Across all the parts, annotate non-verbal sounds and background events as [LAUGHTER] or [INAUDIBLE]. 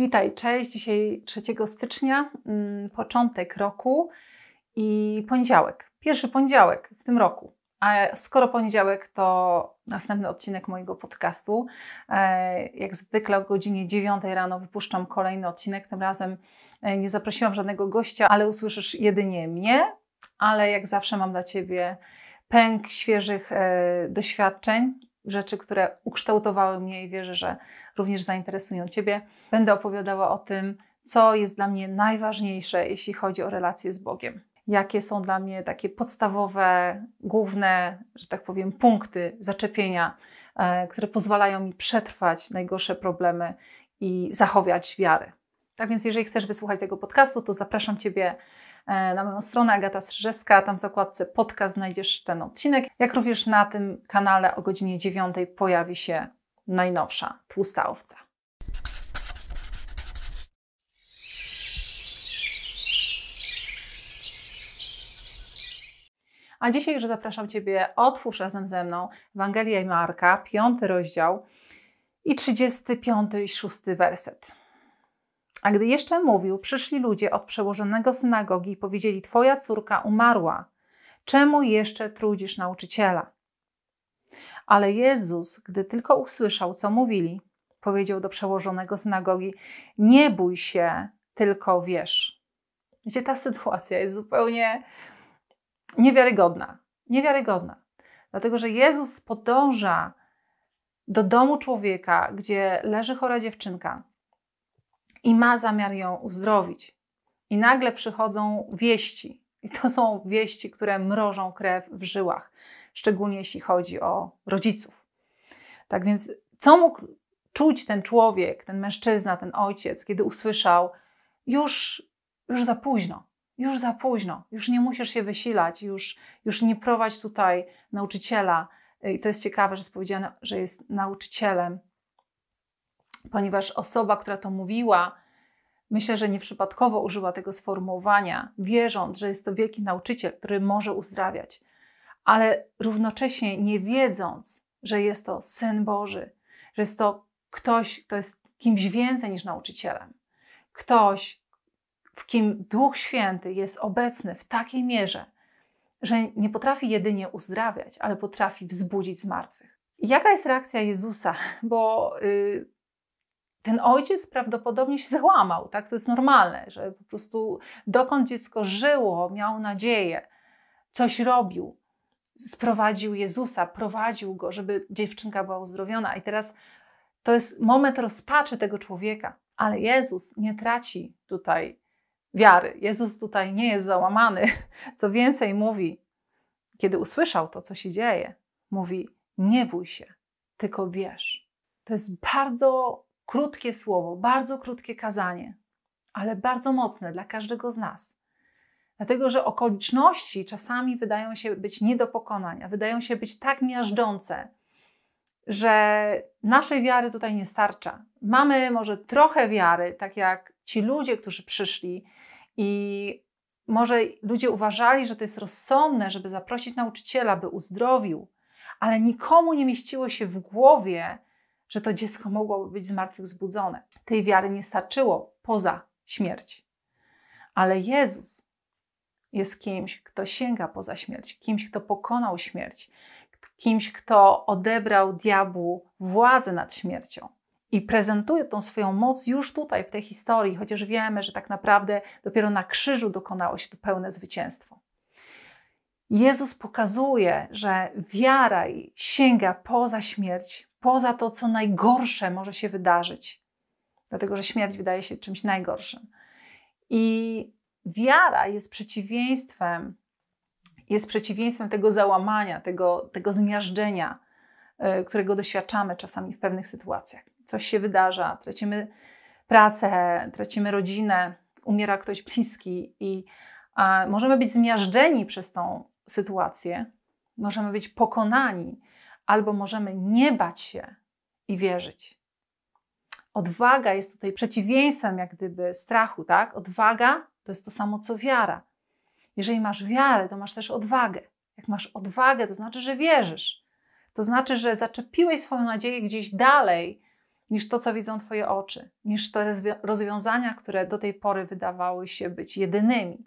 Witaj, cześć. Dzisiaj 3 stycznia, mm, początek roku i poniedziałek. Pierwszy poniedziałek w tym roku. A skoro poniedziałek, to następny odcinek mojego podcastu. E, jak zwykle o godzinie 9 rano wypuszczam kolejny odcinek. Tym razem e, nie zaprosiłam żadnego gościa, ale usłyszysz jedynie mnie. Ale jak zawsze mam dla Ciebie pęk świeżych e, doświadczeń, rzeczy, które ukształtowały mnie i wierzę, że również zainteresują Ciebie. Będę opowiadała o tym, co jest dla mnie najważniejsze, jeśli chodzi o relacje z Bogiem. Jakie są dla mnie takie podstawowe, główne, że tak powiem, punkty zaczepienia, e, które pozwalają mi przetrwać najgorsze problemy i zachować wiarę. Tak więc, jeżeli chcesz wysłuchać tego podcastu, to zapraszam Ciebie e, na moją stronę Agata Strzeżewska. Tam w zakładce podcast znajdziesz ten odcinek, jak również na tym kanale o godzinie 9 pojawi się najnowsza Tłusta Owca. A dzisiaj, że zapraszam Ciebie, otwórz razem ze mną Ewangelię Marka, piąty rozdział i 35 i 6 werset. A gdy jeszcze mówił, przyszli ludzie od przełożonego synagogi i powiedzieli: Twoja córka umarła. Czemu jeszcze trudzisz nauczyciela? Ale Jezus, gdy tylko usłyszał, co mówili, powiedział do przełożonego synagogi: Nie bój się, tylko wierz”. Gdzie ta sytuacja jest zupełnie niewiarygodna. Niewiarygodna. Dlatego, że Jezus podąża do domu człowieka, gdzie leży chora dziewczynka i ma zamiar ją uzdrowić. I nagle przychodzą wieści. I to są wieści, które mrożą krew w żyłach szczególnie jeśli chodzi o rodziców. Tak więc, co mógł czuć ten człowiek, ten mężczyzna, ten ojciec, kiedy usłyszał, już, już za późno, już za późno, już nie musisz się wysilać, już, już nie prowadź tutaj nauczyciela. I to jest ciekawe, że jest powiedziane, że jest nauczycielem, ponieważ osoba, która to mówiła, myślę, że nieprzypadkowo użyła tego sformułowania, wierząc, że jest to wielki nauczyciel, który może uzdrawiać ale równocześnie nie wiedząc, że jest to syn Boży, że jest to ktoś, kto jest kimś więcej niż nauczycielem, ktoś, w kim Duch Święty jest obecny w takiej mierze, że nie potrafi jedynie uzdrawiać, ale potrafi wzbudzić zmartwych. martwych. Jaka jest reakcja Jezusa? Bo yy, ten ojciec prawdopodobnie się załamał, tak? To jest normalne, że po prostu dokąd dziecko żyło, miał nadzieję, coś robił, sprowadził Jezusa, prowadził go, żeby dziewczynka była uzdrowiona. I teraz to jest moment rozpaczy tego człowieka, ale Jezus nie traci tutaj wiary. Jezus tutaj nie jest załamany. [LAUGHS] Co więcej, mówi, kiedy usłyszał to, co się dzieje, mówi: Nie bój się, tylko wierz. To jest bardzo krótkie słowo, bardzo krótkie kazanie, ale bardzo mocne dla każdego z nas. Dlatego, że okoliczności czasami wydają się być nie do pokonania, wydają się być tak miażdżące, że naszej wiary tutaj nie starcza. Mamy może trochę wiary, tak jak ci ludzie, którzy przyszli i może ludzie uważali, że to jest rozsądne, żeby zaprosić nauczyciela, by uzdrowił, ale nikomu nie mieściło się w głowie, że to dziecko mogłoby być zmartwychwzbudzone. Tej wiary nie starczyło poza śmierć. Ale Jezus jest kimś, kto sięga poza śmierć, kimś, kto pokonał śmierć, kimś, kto odebrał diabłu władzę nad śmiercią. I prezentuje tą swoją moc już tutaj, w tej historii, chociaż wiemy, że tak naprawdę dopiero na krzyżu dokonało się to pełne zwycięstwo. Jezus pokazuje, że wiara sięga poza śmierć, poza to, co najgorsze może się wydarzyć, dlatego że śmierć wydaje się czymś najgorszym. I wiara jest przeciwieństwem, jest przeciwieństwem tego załamania, tego, tego zmiażdżenia, e, którego doświadczamy czasami w pewnych sytuacjach. Coś się wydarza, tracimy pracę, tracimy rodzinę, umiera ktoś bliski i a, możemy być zmiażdżeni przez tą sytuację, możemy być pokonani, albo możemy nie bać się i wierzyć. Odwaga jest tutaj przeciwieństwem, jak gdyby strachu, tak? Odwaga to jest to samo co wiara. Jeżeli masz wiarę, to masz też odwagę. Jak masz odwagę, to znaczy, że wierzysz. To znaczy, że zaczepiłeś swoją nadzieję gdzieś dalej niż to, co widzą Twoje oczy, niż te rozwiązania, które do tej pory wydawały się być jedynymi.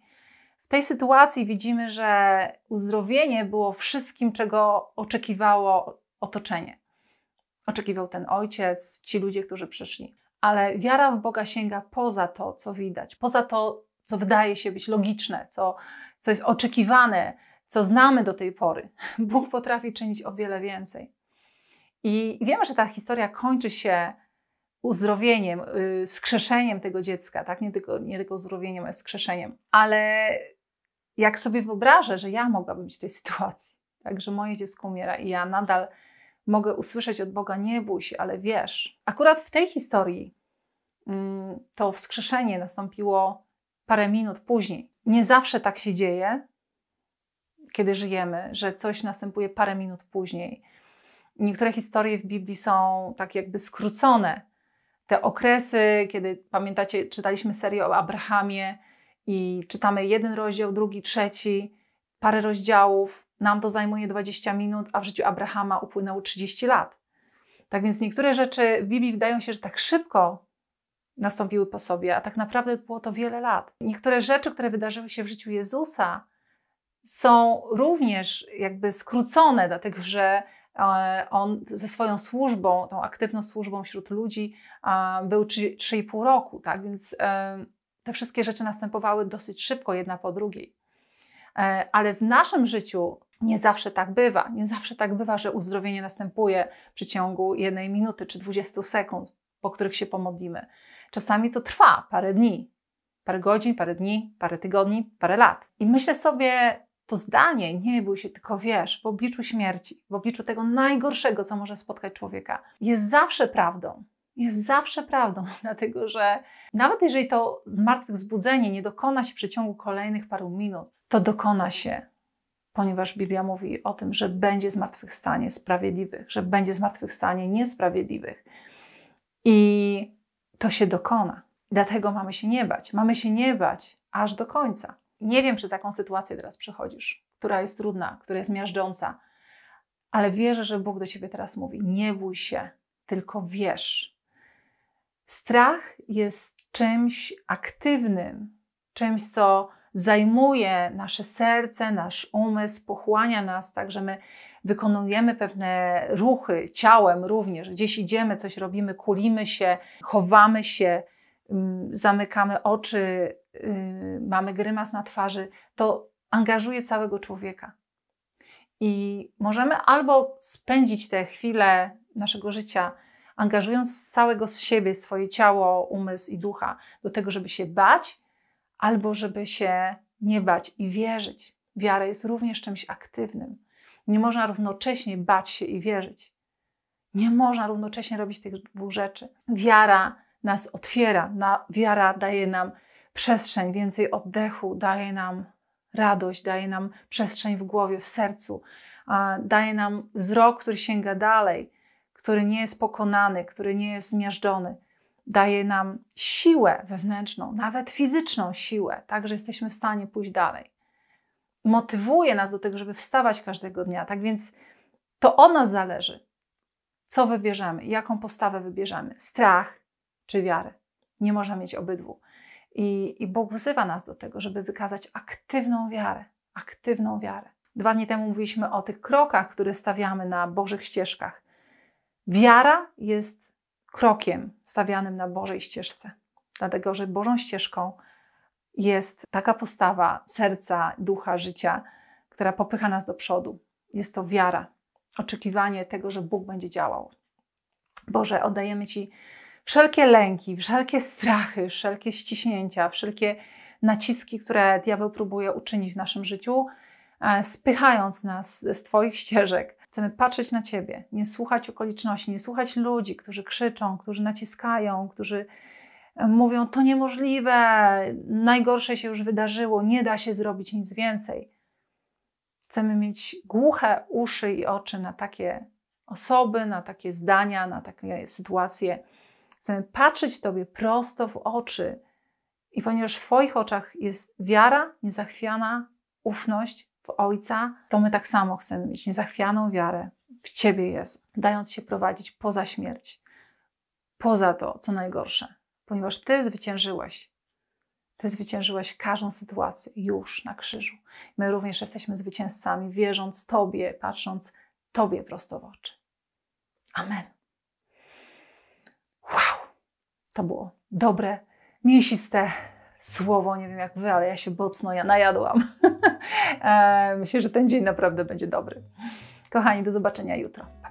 W tej sytuacji widzimy, że uzdrowienie było wszystkim, czego oczekiwało otoczenie. Oczekiwał ten ojciec, ci ludzie, którzy przyszli. Ale wiara w Boga sięga poza to, co widać, poza to, co wydaje się być logiczne, co, co jest oczekiwane, co znamy do tej pory. [LAUGHS] Bóg potrafi czynić o wiele więcej. I wiemy, że ta historia kończy się uzdrowieniem, y, wskrzeszeniem tego dziecka, tak? Nie tylko, nie tylko uzdrowieniem, ale wskrzeszeniem. Ale jak sobie wyobrażę, że ja mogłabym być w tej sytuacji, tak? Że moje dziecko umiera i ja nadal mogę usłyszeć od Boga, nie bój się, ale wiesz. Akurat w tej historii mm, to wskrzeszenie nastąpiło parę minut później. Nie zawsze tak się dzieje, kiedy żyjemy, że coś następuje parę minut później. Niektóre historie w Biblii są tak jakby skrócone. Te okresy, kiedy pamiętacie, czytaliśmy serię o Abrahamie i czytamy jeden rozdział, drugi, trzeci, parę rozdziałów. Nam to zajmuje 20 minut, a w życiu Abrahama upłynęło 30 lat. Tak więc niektóre rzeczy w Biblii wydają się, że tak szybko nastąpiły po sobie, a tak naprawdę było to wiele lat. Niektóre rzeczy, które wydarzyły się w życiu Jezusa, są również jakby skrócone, dlatego że e, on ze swoją służbą, tą aktywną służbą wśród ludzi, był 3,5 roku, tak? Więc e, te wszystkie rzeczy następowały dosyć szybko, jedna po drugiej. E, ale w naszym życiu nie zawsze tak bywa. Nie zawsze tak bywa, że uzdrowienie następuje w przeciągu jednej minuty czy 20 sekund, po których się pomodlimy. Czasami to trwa parę dni, parę godzin, parę dni, parę tygodni, parę lat. I myślę sobie, to zdanie nie bój się, tylko wiesz, w obliczu śmierci, w obliczu tego najgorszego, co może spotkać człowieka, jest zawsze prawdą. Jest zawsze prawdą, [LAUGHS] dlatego że nawet jeżeli to zmartwychwzbudzenie nie dokona się w przeciągu kolejnych paru minut, to dokona się, ponieważ Biblia mówi o tym, że będzie zmartwychwstanie sprawiedliwych, że będzie zmartwychwstanie niesprawiedliwych. I to się dokona. Dlatego mamy się nie bać. Mamy się nie bać aż do końca. Nie wiem, przez jaką sytuację teraz przechodzisz, która jest trudna, która jest miażdżąca, ale wierzę, że Bóg do ciebie teraz mówi: nie bój się, tylko wierz. Strach jest czymś aktywnym, czymś, co zajmuje nasze serce, nasz umysł, pochłania nas, tak że my wykonujemy pewne ruchy ciałem również, gdzieś idziemy, coś robimy, kulimy się, chowamy się, mm, zamykamy oczy, y, mamy grymas na twarzy, to angażuje całego człowieka. I możemy albo spędzić te chwile naszego życia, angażując całego z siebie swoje ciało, umysł i ducha do tego, żeby się bać, albo żeby się nie bać i wierzyć. Wiara jest również czymś aktywnym. Nie można równocześnie bać się i wierzyć. Nie można równocześnie robić tych dwóch rzeczy. Wiara nas otwiera, na, wiara daje nam przestrzeń, więcej oddechu, daje nam radość, daje nam przestrzeń w głowie, w sercu, daje nam wzrok, który sięga dalej, który nie jest pokonany, który nie jest zmiażdżony. Daje nam siłę wewnętrzną, nawet fizyczną siłę, tak że jesteśmy w stanie pójść dalej motywuje nas do tego, żeby wstawać każdego dnia. Tak więc to od nas zależy, co wybierzemy, jaką postawę wybierzemy: strach czy wiarę. Nie można mieć obydwu. I, I Bóg wzywa nas do tego, żeby wykazać aktywną wiarę. Aktywną wiarę. Dwa dni temu mówiliśmy o tych krokach, które stawiamy na Bożych ścieżkach. Wiara jest krokiem stawianym na Bożej ścieżce, dlatego że Bożą ścieżką jest taka postawa serca, ducha, życia, która popycha nas do przodu. Jest to wiara, oczekiwanie tego, że Bóg będzie działał. Boże, oddajemy Ci wszelkie lęki, wszelkie strachy, wszelkie ściśnięcia, wszelkie naciski, które diabeł próbuje uczynić w naszym życiu, e, spychając nas z Twoich ścieżek. Chcemy patrzeć na Ciebie, nie słuchać okoliczności, nie słuchać ludzi, którzy krzyczą, którzy naciskają, którzy mówią: To niemożliwe, najgorsze się już wydarzyło, nie da się zrobić nic więcej. Chcemy mieć głuche uszy i oczy na takie osoby, na takie zdania, na takie sytuacje. Chcemy patrzeć Tobie prosto w oczy. I ponieważ w Twoich oczach jest wiara, niezachwiana ufność w Ojca, to my tak samo chcemy mieć niezachwianą wiarę w Ciebie, jest, dając się prowadzić poza śmierć, poza to, co najgorsze ponieważ Ty zwyciężyłeś. Ty zwyciężyłeś każdą sytuację już na krzyżu. My również jesteśmy zwycięzcami, wierząc Tobie, patrząc Tobie prosto w oczy. Amen. Wow! To było dobre, mięsiste słowo. Nie wiem jak Wy, ale ja się mocno ja najadłam. [LAUGHS] E, myślę, że ten dzień naprawdę będzie dobry. Kochani, do zobaczenia jutro.